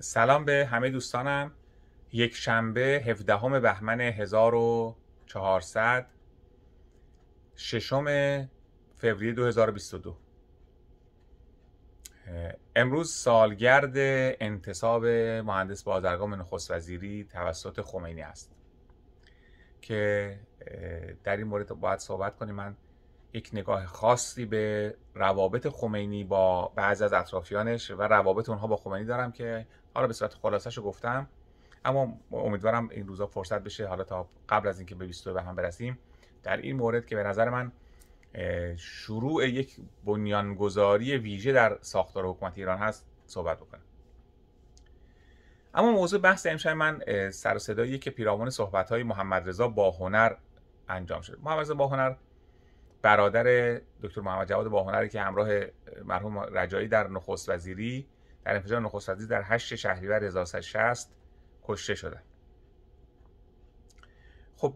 سلام به همه دوستانم یک شنبه 17 بهمن 1400 ششم فوریه 2022 امروز سالگرد انتصاب مهندس بازرگان نخست وزیری توسط خمینی است که در این مورد باید صحبت کنیم من یک نگاه خاصی به روابط خمینی با بعض از اطرافیانش و روابط اونها با خمینی دارم که حالا آره، به صورت خلاصش رو گفتم اما امیدوارم این روزا فرصت بشه حالا تا قبل از اینکه به 22 هم برسیم در این مورد که به نظر من شروع یک بنیانگذاری ویژه در ساختار حکومت ایران هست صحبت بکنم اما موضوع بحث امشب من سر صدایی که پیرامون صحبت های محمد رضا باهنر انجام شده محمد رضا باهنر برادر دکتر محمد جواد باهنری که همراه مرحوم رجایی در نخست وزیری در انفجار نخست در 8 شهریور 1360 کشته شده خب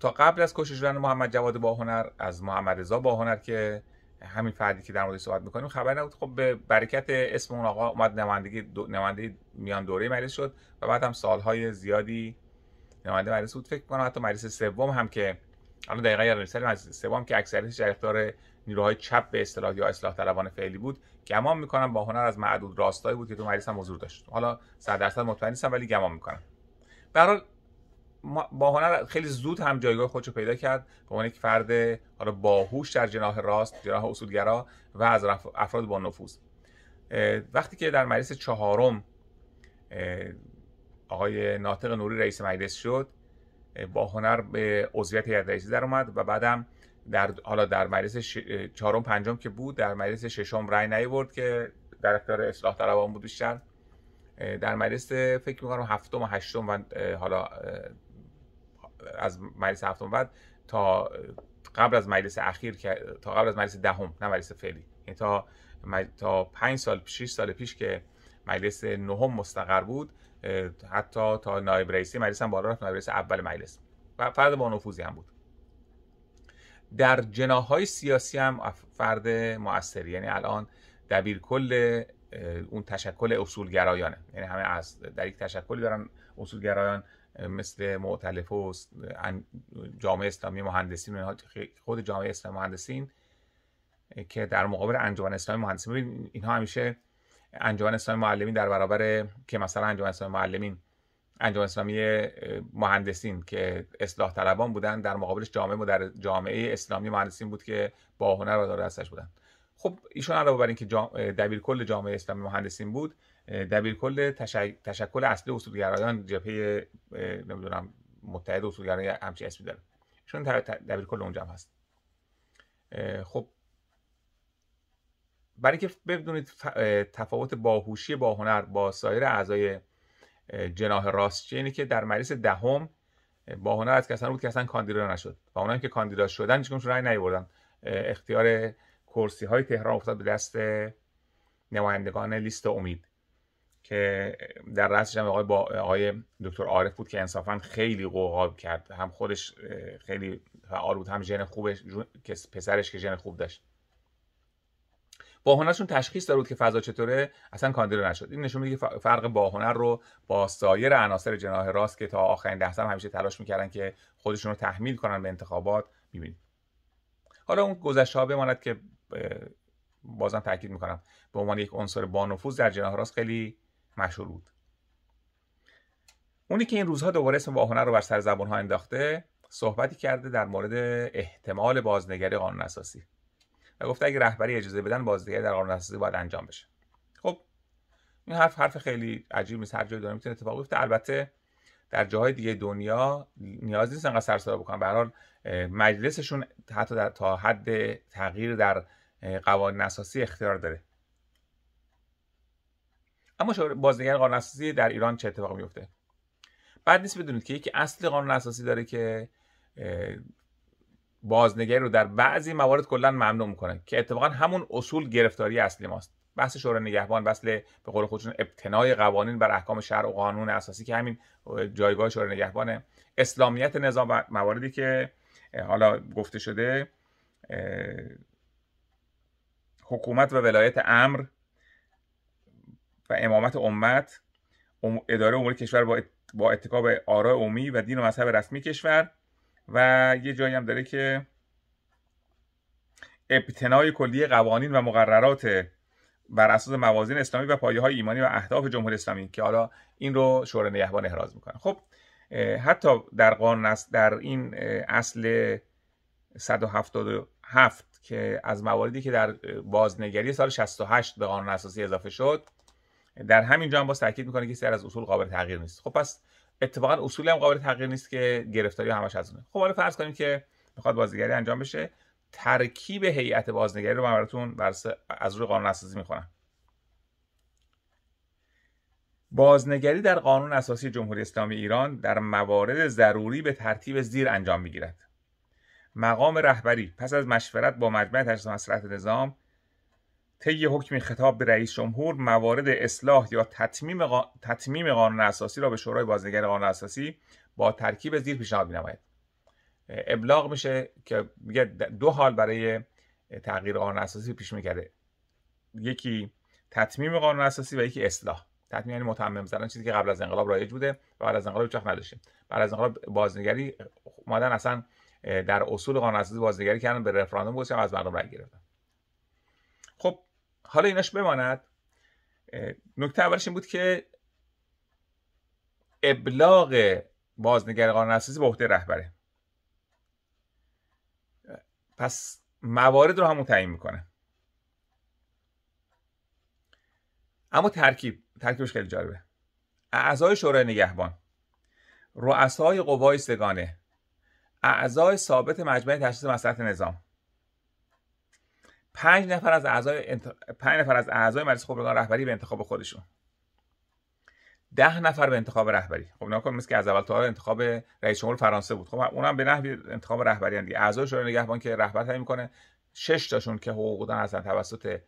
تا قبل از کشته شدن محمد جواد باهنر از محمد رضا باهنر که همین فردی که در مورد صحبت میکنیم خبر نبود خب به برکت اسم اون آقا اومد نمایندگی نماینده میان دوره مجلس شد و بعد هم سالهای زیادی نماینده مجلس بود فکر کنم حتی مجلس سوم هم که الان دقیقا یادم نیست مجلس سوم که اکثریت در اختیار نیروهای چپ به اصطلاح یا اصلاح طلبان فعلی بود گمان میکنم با هنر از معدود راستایی بود که تو مجلس هم حضور داشت حالا 100 درصد مطمئن نیستم ولی گمان میکنم به هر با هنر خیلی زود هم جایگاه خودش پیدا کرد به عنوان یک فرد حالا باهوش در جناح راست جناح اصولگرا و از افراد با نفوذ وقتی که در مجلس چهارم آقای ناطق نوری رئیس مجلس شد با هنر به عضویت هیئت در اومد و بعدم در حالا در مجلس ش... چهارم پنجم که بود در مجلس ششم رای نیورد که در اختیار اصلاح طلبان بود بیشتر در مجلس فکر میکنم هفتم و هشتم و حالا از مجلس هفتم بعد تا قبل از مجلس اخیر که تا قبل از مجلس دهم ده نه مجلس فعلی یعنی تا پنج تا 5 سال 6 سال پیش که مجلس نهم مستقر بود حتی تا نایب رئیسی مجلس هم بالا رفت نایب رئیس اول مجلس و فرد با نفوذی هم بود در جناهای سیاسی هم فرد موثری یعنی الان دبیر کل اون تشکل اصولگرایانه یعنی همه از در یک تشکلی دارن اصولگرایان مثل معتلفه و جامعه اسلامی مهندسین خود جامعه اسلامی مهندسین که در مقابل انجمن اسلامی مهندسین اینها همیشه انجمن اسلامی معلمین در برابر که مثلا انجمن اسلامی معلمین انجام اسلامی مهندسین که اصلاح طلبان بودن در مقابلش جامعه در جامعه اسلامی مهندسین بود که باهنر هنر و بودند. بودند. بودن خب ایشون علاوه بر اینکه دبیر کل جامعه اسلامی مهندسین بود دبیر کل تش... تشکل اصلی اصولگرایان جبهه نمیدونم متحد اصولگرایان همچی اسمی داره ایشون دبیر کل اونجا هست خب برای اینکه بدونید تفاوت باهوشی باهنر با سایر اعضای جناه راست اینه که در مجلس دهم با هنر از کسانی بود که اصلا کاندیدا نشد و اونایی که کاندیدا شدن هیچ رأی نیوردن اختیار کرسی های تهران افتاد به دست نمایندگان لیست امید که در رأسش هم آقای با آقای دکتر عارف بود که انصافا خیلی قوقا کرد هم خودش خیلی فعال بود هم ژن خوبش پسرش که ژن خوب داشت با هنرشون تشخیص بود که فضا چطوره اصلا کاندیدا نشد این نشون میده که فرق واهنر رو با سایر عناصر جناه راست که تا آخرین لحظه هم همیشه تلاش میکردن که خودشون رو تحمیل کنن به انتخابات میبینید حالا اون گذشته ها بماند که بازم تاکید میکنم به عنوان یک عنصر بانفوذ در جناه راست خیلی مشهور بود اونی که این روزها دوباره اسم واهنر رو بر سر زبان ها انداخته صحبتی کرده در مورد احتمال بازنگری قانون اساسی و گفته اگه رهبری اجازه بدن بازدهی در قانون اساسی باید انجام بشه خب این حرف حرف خیلی عجیب نیست هر جای دنیا میتونه اتفاق بیفته البته در جاهای دیگه دنیا نیاز نیست انقدر صدا بکنن به مجلسشون حتی در تا حد تغییر در قوانین اساسی اختیار داره اما بازنگر قانون اساسی در ایران چه اتفاقی میفته بعد نیست بدونید که یکی اصل قانون اساسی داره که بازنگری رو در بعضی موارد کلا ممنوع میکنه که اتفاقا همون اصول گرفتاری اصلی ماست بحث شورای نگهبان بسل به قول خودشون ابتنای قوانین بر احکام شرع و قانون اساسی که همین جایگاه شورای نگهبانه اسلامیت نظام و مواردی که حالا گفته شده حکومت و ولایت امر و امامت امت اداره امور کشور با اتکاب آرای عمومی و دین و مذهب رسمی کشور و یه جایی هم داره که ابتنای کلی قوانین و مقررات بر اساس موازین اسلامی و پایه های ایمانی و اهداف جمهوری اسلامی که حالا این رو شورای نگهبان احراز میکنه خب حتی در قانون در این اصل 177 که از مواردی که در بازنگری سال 68 به قانون اساسی اضافه شد در همین جا هم باز تاکید میکنه که سر از اصول قابل تغییر نیست خب پس اتفاقا اصولی هم قابل تغییر نیست که گرفتاری همش از اونه خب حالا فرض کنیم که میخواد بازیگری انجام بشه ترکیب هیئت بازنگری رو من براتون از روی قانون اساسی میخونم بازنگری در قانون اساسی جمهوری اسلامی ایران در موارد ضروری به ترتیب زیر انجام میگیرد مقام رهبری پس از مشورت با مجمع تشخیص مصلحت نظام طی حکم خطاب به رئیس جمهور موارد اصلاح یا تطمیم, قا... تطمیم قانون اساسی را به شورای بازنگر قانون اساسی با ترکیب زیر پیشنهاد نماید ابلاغ میشه که میگه دو حال برای تغییر قانون اساسی پیش میکرده یکی تطمیم قانون اساسی و یکی اصلاح تطمیم یعنی متمم زدن چیزی که قبل از انقلاب رایج بوده و بعد از انقلاب چخ نداشتیم بعد از انقلاب بازنگری اومدن اصلا در اصول قانون اساسی بازنگری کردن به رفراندوم گذاشتن از مردم رای گرفتن حالا ایناش بماند نکته اولش این بود که ابلاغ بازنگر قانون اساسی به عهده رهبره پس موارد رو همون تعیین میکنه اما ترکیب ترکیبش خیلی جالبه اعضای شورای نگهبان رؤسای قوای سگانه اعضای ثابت مجمع تشخیص مصلحت نظام پنج نفر از اعضای انت... نفر از اعضای مجلس خبرگان رهبری به انتخاب خودشون ده نفر به انتخاب رهبری خب نکن مثل که از اول تا انتخاب رئیس جمهور فرانسه بود خب اونم به نحوی انتخاب رهبری اند اعضای شورای نگهبان که رهبر تعیین میکنه شش تاشون که حقوق دادن هستن توسط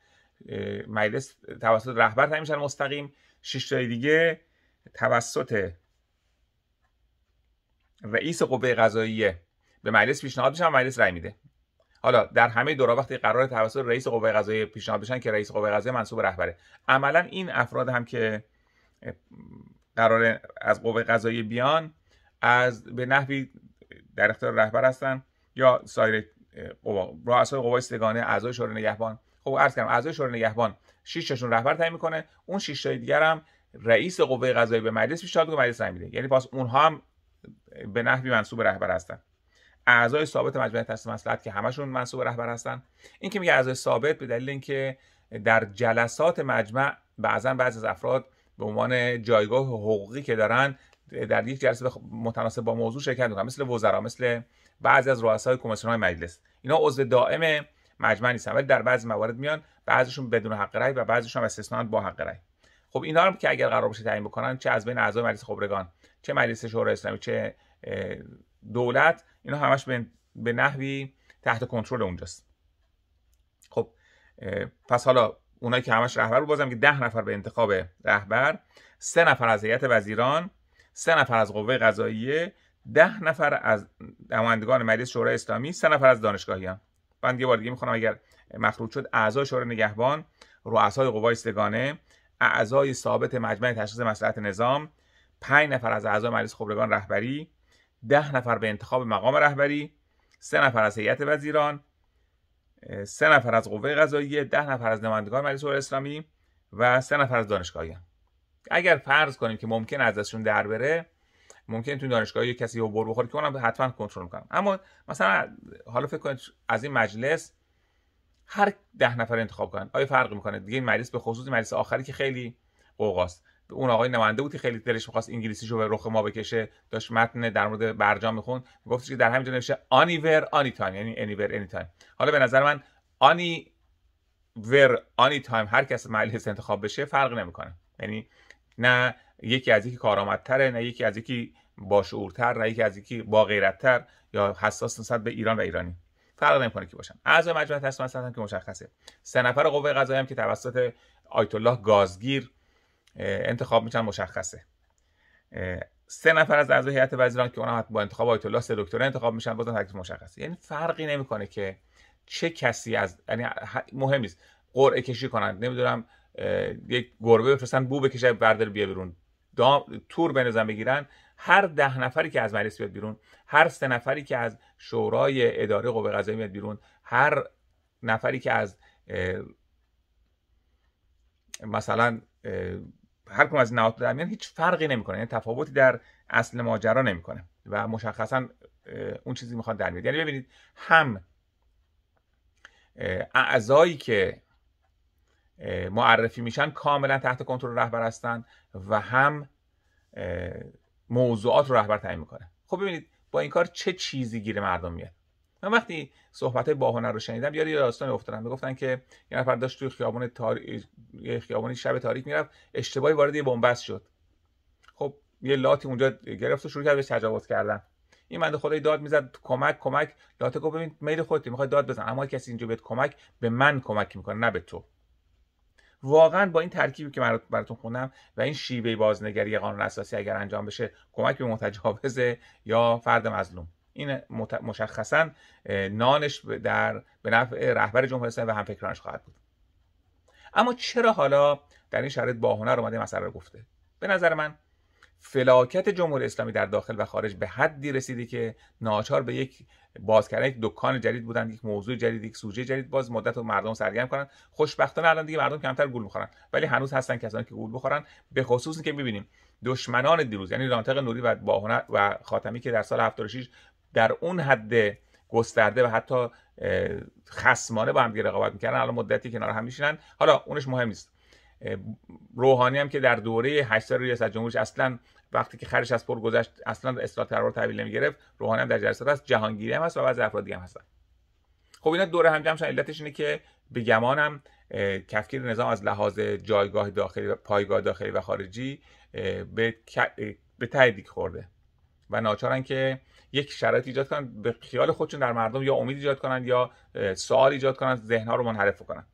مجلس توسط رهبر تعیین میشن مستقیم شش تای دیگه توسط رئیس قوه قضاییه به مجلس پیشنهاد میشن مجلس رأی میده حالا در همه دورا وقتی قرار توسط رئیس قوه قضاییه پیشنهاد بشن که رئیس قوه قضاییه منصوب رهبره عملا این افراد هم که قرار از قوه قضاییه بیان از به نحوی در اختیار رهبر هستن یا سایر قوا رؤسای قوای سگانه اعضای شورای نگهبان خب عرض کردم اعضای شورای نگهبان شش تاشون رهبر تعیین میکنه اون شش تای دیگر هم رئیس قوه قضاییه به مجلس پیشنهاد میکنه مجلس میده یعنی پس اونها هم به نحوی منصوب رهبر هستن اعضای ثابت مجمع تصمیم مصلحت که همشون منصوب رهبر هستن این که میگه اعضای ثابت به دلیل اینکه در جلسات مجمع بعضا بعضی از افراد به عنوان جایگاه حقوقی که دارن در یک جلسه متناسب با موضوع شرکت میکنن مثل وزرا مثل بعضی از رؤسای کمیسیون های مجلس اینا عضو دائم مجمع نیستن ولی در بعضی موارد میان بعضیشون بدون حق رای و بعضیشون استثنا با حق رای. خب اینا هم که اگر قرار باشه تعیین بکنن چه از بین اعضای مجلس خبرگان چه مجلس شورای اسلامی چه دولت اینا همش به, نحوی تحت کنترل اونجاست خب پس حالا اونایی که همش رهبر رو بازم که ده نفر به انتخاب رهبر سه نفر از هیئت وزیران سه نفر از قوه قضاییه ده نفر از نمایندگان مجلس شورای اسلامی سه نفر از دانشگاهیان من یه بار دیگه میخونم اگر مخروط شد اعضای شورای نگهبان رؤسای قوای سگانه اعضای ثابت مجمع تشخیص مصلحت نظام پنج نفر از اعضای مجلس خبرگان رهبری ده نفر به انتخاب مقام رهبری سه نفر از هیئت وزیران سه نفر از قوه قضاییه ده نفر از نمایندگان مجلس اسلامی و سه نفر از دانشگاهیان اگر فرض کنیم که ممکن از ازشون در بره ممکن تو دانشگاه یه کسی رو بر بخوره که اونم حتما کنترل کنم اما مثلا حالا فکر کنید از این مجلس هر ده نفر انتخاب کنن آیا فرق میکنه دیگه این مجلس به خصوص مجلس آخری که خیلی قوقاست اون آقای نماینده بودی خیلی دلش میخواست انگلیسیشو به رخ ما بکشه داشت متن در مورد برجام می‌خوند گفتش که در همینجا نوشته آنیور آنی تایم یعنی انیور انی تایم حالا به نظر من آنی ور آنی تایم هر کس مجلس انتخاب بشه فرق نمیکنه یعنی نه یکی از یکی کارآمدتره نه یکی از یکی باشعورتر نه یکی از یکی با غیرتتر یا حساس نسبت به ایران و ایرانی فرق نمیکنه کی باشن از مجمع تصمیم که مشخصه سه نفر قوه قضاییه که توسط آیت الله گازگیر انتخاب میشن مشخصه سه نفر از اعضای هیئت وزیران که اونها با انتخاب آیت الله سه دکتر انتخاب میشن بازم تکلیف مشخصه یعنی فرقی نمیکنه که چه کسی از یعنی مهم نیست قرعه کشی کنند نمیدونم یک گربه بفرستن بو بکشه بردر بیا بیرون دام... تور بنزن بگیرن هر ده نفری که از مجلس بیاد بیرون هر سه نفری که از شورای اداره قوه قضاییه میاد بیرون هر نفری که از مثلا هر کم از نهادها در میان هیچ فرقی نمیکنه یعنی تفاوتی در اصل ماجرا نمیکنه و مشخصا اون چیزی میخواد در میاد یعنی ببینید هم اعضایی که معرفی میشن کاملا تحت کنترل رهبر هستن و هم موضوعات رو رهبر تعیین میکنه خب ببینید با این کار چه چیزی گیر مردم میاد من وقتی صحبت های هنر رو شنیدم یاد یه داستان افتادم میگفتن که یه نفر داشت توی خیابان شب تاریک میرفت اشتباهی وارد یه بنبست شد خب یه لاتی اونجا گرفت و شروع کرد به تجاوز کردن این منده خدای داد میزد کمک کمک لاته گفت ببین میل خودتی میخوای داد بزن اما کسی اینجا بهت کمک به من کمک میکنه نه به تو واقعا با این ترکیبی که من براتون خوندم و این شیوه بازنگری قانون اساسی اگر انجام بشه کمک به متجاوز یا فرد مظلوم این مشخصا نانش در به نفع رهبر جمهوری اسلامی و همفکرانش خواهد بود اما چرا حالا در این شرایط با هنر اومده مسئله رو گفته به نظر من فلاکت جمهوری اسلامی در داخل و خارج به حدی رسیده که ناچار به یک باز یک دکان جدید بودن یک موضوع جدید یک سوژه جدید باز مدت و مردم سرگرم کنن خوشبختانه الان دیگه مردم کمتر گول میخورن ولی هنوز هستن کسانی که گول بخورن به خصوص که میبینیم دشمنان دیروز یعنی رانتق نوری و باهنر و خاتمی که در سال 76 در اون حد گسترده و حتی خسمانه با هم دیگه رقابت میکردن الان مدتی کنار هم میشینن حالا اونش مهم نیست روحانی هم که در دوره 8 سال ریاست جمهوریش اصلا وقتی که خرش از پر گذشت اصلا اصلاح رو تحویل نمی روحانی هم در جلسات هست جهانگیری هم هست و بعضی افراد هم هستن خب اینا دوره هم جمع علتش اینه که به گمانم کفگیر نظام از لحاظ جایگاه داخلی و پایگاه داخلی و خارجی به به خورده و ناچارن که یک شرایط ایجاد کنن به خیال خودشون در مردم یا امید ایجاد کنن یا سوال ایجاد کنن ذهنها رو منحرف کنن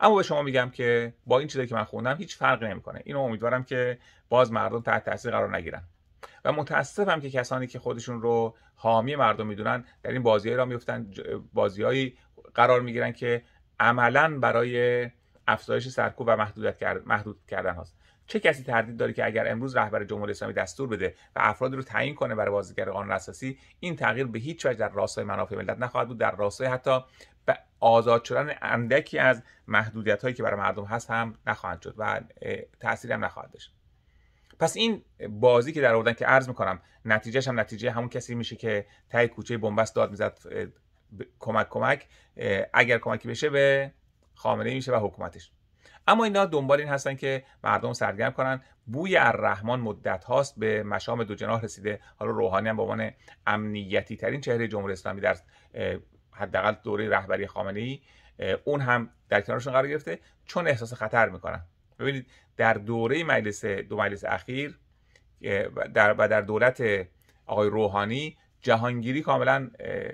اما به شما میگم که با این چیزی که من خوندم هیچ فرقی نمیکنه اینو امیدوارم که باز مردم تحت تاثیر قرار نگیرن و متاسفم که کسانی که خودشون رو حامی مردم میدونن در این بازیهایی را میفتن بازیهایی قرار میگیرن که عملا برای افزایش سرکوب و محدود کردن هست. چه کسی تردید داره که اگر امروز رهبر جمهوری اسلامی دستور بده و افراد رو تعیین کنه برای بازیگر قانون اساسی این تغییر به هیچ وجه در راستای منافع ملت نخواهد بود در راستای حتی به آزاد شدن اندکی از محدودیت هایی که برای مردم هست هم نخواهد شد و تأثیری هم نخواهد داشت پس این بازی که در آوردن که عرض میکنم نتیجهش هم نتیجه همون کسی میشه که تای کوچه بنبست داد میزد کمک کمک اگر کمکی بشه به خامنه میشه و حکومتش اما اینا دنبال این هستن که مردم سرگرم کنن بوی الرحمن مدت هاست به مشام دو جناح رسیده حالا روحانی هم به عنوان امنیتی ترین چهره جمهوری اسلامی در حداقل دوره رهبری خامنه ای اون هم در کنارشون قرار گرفته چون احساس خطر میکنن ببینید در دوره مجلس دو مجلس اخیر و در دولت آقای روحانی جهانگیری کاملا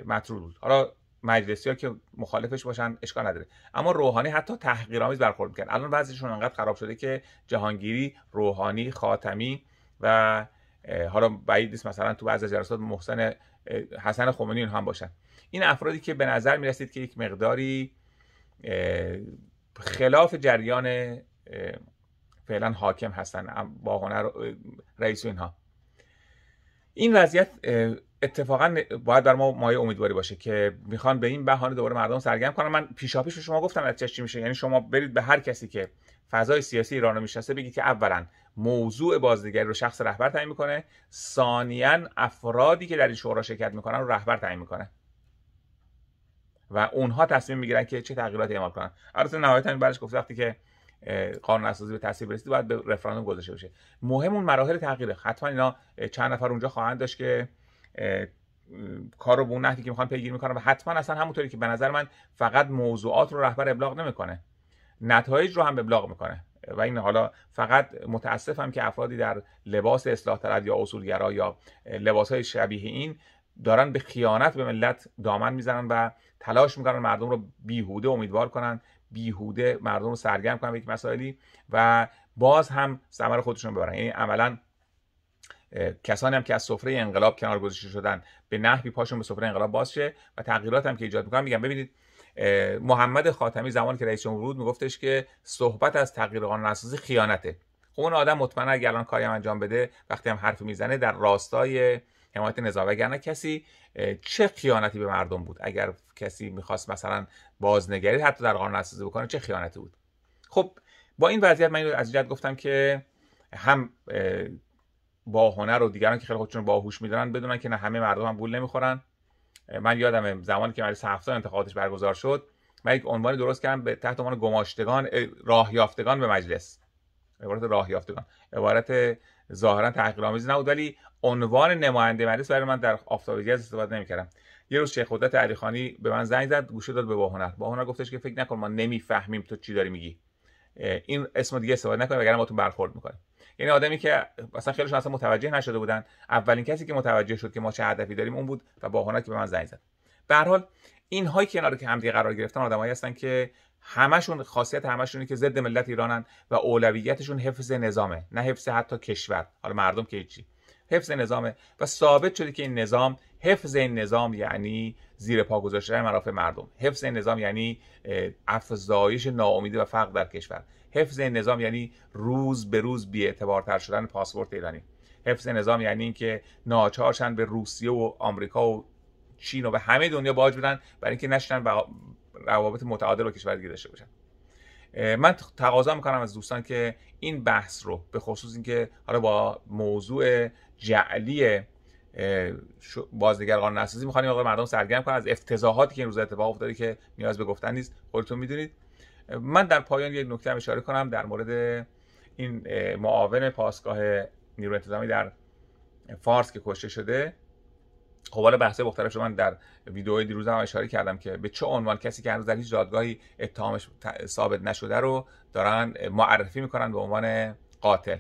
مطرود بود حالا مجلسی ها که مخالفش باشن اشکال نداره اما روحانی حتی تحقیرآمیز برخورد میکرد الان وضعشون انقدر خراب شده که جهانگیری روحانی خاتمی و حالا بعید نیست مثلا تو بعضی از جلسات محسن حسن خمینی هم باشن این افرادی که به نظر می که یک مقداری خلاف جریان فعلا حاکم هستن با هنر رئیس اینها این وضعیت اتفاقا باید بر ما مایه امیدواری باشه که میخوان به این بهانه دوباره مردم سرگرم کنن من پیشاپیش به شما گفتم از چی میشه یعنی شما برید به هر کسی که فضای سیاسی ایران رو میشناسه بگید که اولا موضوع بازنگری رو شخص رهبر تعیین میکنه ثانیا افرادی که در این شورا شرکت میکنن رو رهبر تعیین میکنه و اونها تصمیم میگیرن که چه تغییراتی اعمال کنن البته نهایتا بعدش گفت وقتی که قانون اساسی به تصویب رسید باید به رفراندوم گذاشته بشه مهم اون مراحل تغییره حتما اینا چند نفر اونجا خواهند داشت که کار رو به اون نحوی که میخوان پیگیری میکنن و حتما اصلا همونطوری که به نظر من فقط موضوعات رو رهبر ابلاغ نمیکنه نتایج رو هم ابلاغ میکنه و این حالا فقط متاسفم که افرادی در لباس اصلاح طلب یا اصولگرا یا لباس های شبیه این دارن به خیانت به ملت دامن میزنن و تلاش میکنن مردم رو بیهوده امیدوار کنن بیهوده مردم رو سرگرم کنن به یک مسائلی و باز هم ثمر خودشون ببرن یعنی عملا کسانی هم که از سفره انقلاب کنار گذاشته شدن به نحوی پاشون به سفره انقلاب باز شه و تغییرات هم که ایجاد میکنن میگم ببینید محمد خاتمی زمان که رئیس جمهور بود میگفتش که صحبت از تغییر قانون اساسی خیانته خب اون آدم مطمئنا اگر الان کاری هم انجام بده وقتی هم حرف میزنه در راستای حمایت نظام وگرنه کسی چه خیانتی به مردم بود اگر کسی میخواست مثلا بازنگری حتی در قانون اساسی بکنه چه خیانتی بود خب با این وضعیت من از گفتم که هم با هنر و دیگران که خیلی خودشون باهوش میدونن بدونن که نه همه مردم هم گول نمیخورن من یادم زمانی که مجلس هفتاد انتخاباتش برگزار شد من یک عنوان درست کردم به تحت عنوان گماشتگان یافتگان به مجلس عبارت یافتگان عبارت ظاهرا تحقیرآمیز نبود ولی عنوان نماینده مجلس برای من در از استفاده نمیکردم یه روز شیخ قدرت خانی به من زنگ زد گوشه داد به باهنر باهنر گفتش که فکر نکن ما نمیفهمیم تو چی داری میگی این اسم دیگه استفاده نکن وگرنه ما تو برخورد میکنیم یعنی آدمی که اصلا خیلیشون اصلا متوجه نشده بودن اولین کسی که متوجه شد که ما چه هدفی داریم اون بود و با که به من زنگ زد به هر حال اینهایی که کنار که قرار گرفتن آدمایی هستن که همشون خاصیت همشون که ضد ملت ایرانن و اولویتشون حفظ نظامه نه حفظ حتی کشور حالا مردم که هیچی حفظ نظامه و ثابت شده که این نظام حفظ این نظام یعنی زیر پا گذاشتن منافع مردم حفظ این نظام یعنی افزایش ناامیدی و فقر در کشور حفظ نظام یعنی روز به روز بیاعتبارتر شدن پاسپورت ایرانی حفظ نظام یعنی اینکه ناچارشن به روسیه و آمریکا و چین و به همه دنیا باج بدن برای اینکه نشنن روابط متعادل با کشور دیگه داشته باشن من تقاضا میکنم از دوستان که این بحث رو به خصوص اینکه حالا با موضوع جعلی بازنگر قانون اساسی میخوانیم آقا مردم سرگرم کنن از افتضاحاتی که این روز اتفاق افتاده که نیاز به گفتن نیست خودتون میدونید من در پایان یک نکته اشاره کنم در مورد این معاون پاسگاه نیرو انتظامی در فارس که کشته شده خب حالا بحث مختلف شد من در ویدیو دیروز هم اشاره کردم که به چه عنوان کسی که هنوز در هیچ دادگاهی اتهامش ثابت نشده رو دارن معرفی میکنن به عنوان قاتل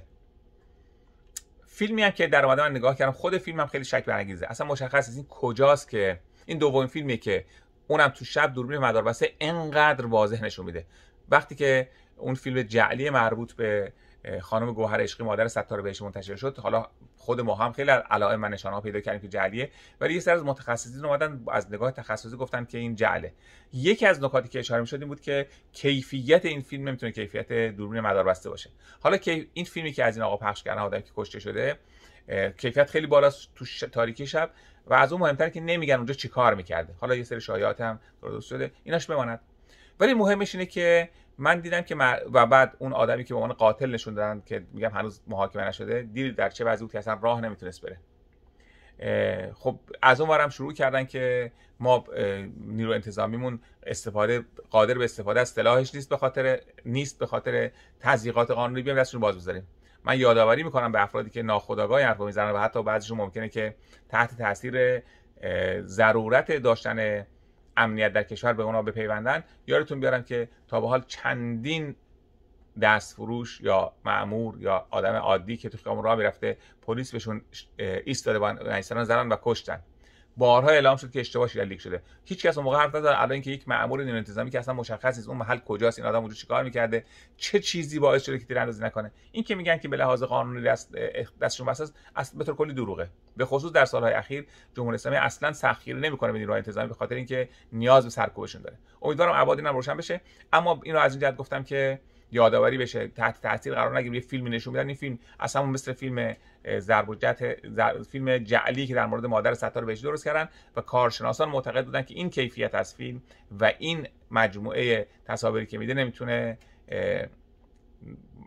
فیلمی هم که در اومده من نگاه کردم خود فیلم هم خیلی شک برانگیزه اصلا مشخص نیست این کجاست که این دومین فیلمی که اونم تو شب دوربین مداربسته انقدر واضح نشون میده وقتی که اون فیلم جعلی مربوط به خانم گوهر عشقی مادر ستاره بهش منتشر شد حالا خود ما هم خیلی علائم من نشانه ها پیدا کردیم که جعلیه ولی یه سر از متخصصین اومدن از نگاه تخصصی گفتن که این جعله یکی از نکاتی که اشاره می‌شد این بود که کیفیت این فیلم نمیتونه کیفیت دوربین مداربسته باشه حالا که این فیلمی که از این آقا پخش کردن که کشته شده کیفیت خیلی بالاست تو ش... تاریکی شب و از اون مهمتر که نمیگن اونجا چی کار میکرده حالا یه سری شایعات هم درست شده ایناش بماند ولی مهمش اینه که من دیدم که و بعد اون آدمی که به عنوان قاتل نشون دادن که میگم هنوز محاکمه نشده دیر در چه وضعی بود که اصلا راه نمیتونست بره خب از اون هم شروع کردن که ما نیرو انتظامیمون استفاده قادر به استفاده از سلاحش نیست به خاطر نیست به خاطر تضییقات قانونی بیام دستشون باز بذاریم من یادآوری میکنم به افرادی که ناخودآگاه حرف میزنن و حتی بعضیشون ممکنه که تحت تاثیر ضرورت داشتن امنیت در کشور به اونا بپیوندن یادتون بیارم که تا به حال چندین دستفروش یا معمور یا آدم عادی که تو خیابون راه میرفته پلیس بهشون ایستاده با نیسان زدن و کشتن بارها اعلام شد که در لیک شده هیچ کس اون موقع حرف نزد الان که یک مأمور نیروی انتظامی که اصلا مشخص نیست اون محل کجاست این آدم اونجا چیکار میکرده چه چیزی باعث شده که تیراندازی نکنه این که میگن که به لحاظ قانونی دست دستشون بس است، به طور کلی دروغه به خصوص در سالهای اخیر جمهوری اسلامی اصلا سخیری نمیکنه به نیروی انتظامی به خاطر اینکه نیاز به سرکوبشون داره امیدوارم ابعاد اینم روشن بشه اما اینو از این جهت گفتم که یادآوری بشه تحت تاثیر قرار نگیره یه فیلمی نشون بدن این فیلم اصلا مثل فیلم ضرب فیلم جعلی که در مورد مادر رو بهش درست کردن و کارشناسان معتقد بودن که این کیفیت از فیلم و این مجموعه تصاویری که میده نمیتونه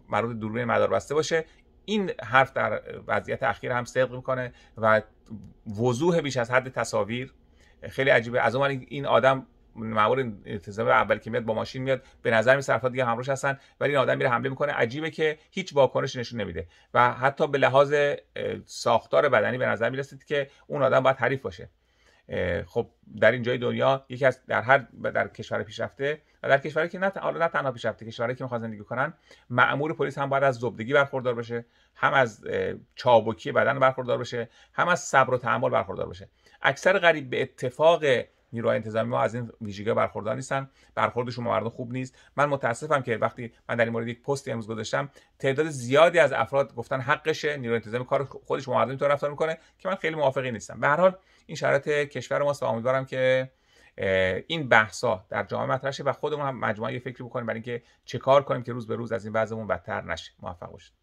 مربوط دوربین بسته باشه این حرف در وضعیت اخیر هم صدق میکنه و وضوح بیش از حد تصاویر خیلی عجیبه از اون این آدم معمول انتظامی اول که میاد با ماشین میاد به نظر می دیگه همروش هستن ولی این آدم میره حمله میکنه عجیبه که هیچ واکنشی نشون نمیده و حتی به لحاظ ساختار بدنی به نظر میرسید که اون آدم باید حریف باشه خب در این جای دنیا یکی از در هر در کشور پیشرفته و در کشوری که نه حالا نه تنها پیشرفته کشوری که میخوان زندگی کنن مأمور پلیس هم باید از زبدگی برخوردار باشه، هم از چابکی بدن برخوردار باشه، هم از صبر و تحمل برخوردار باشه. اکثر غریب به اتفاق نیروهای انتظامی ما از این ویژگی برخوردار نیستن برخوردشون شما مردم خوب نیست من متاسفم که وقتی من در این مورد یک پست امروز گذاشتم تعداد زیادی از افراد گفتن حقشه نیروی انتظامی کار خودش با مردم رفتار میکنه که من خیلی موافقی نیستم به هر حال این شرایط کشور ما و امیدوارم که این بحثا در جامعه مطرح و خودمون هم مجموعه یه فکری بکنیم برای اینکه چه کار کنیم که روز به روز از این وضعمون بدتر نشه موفق باشید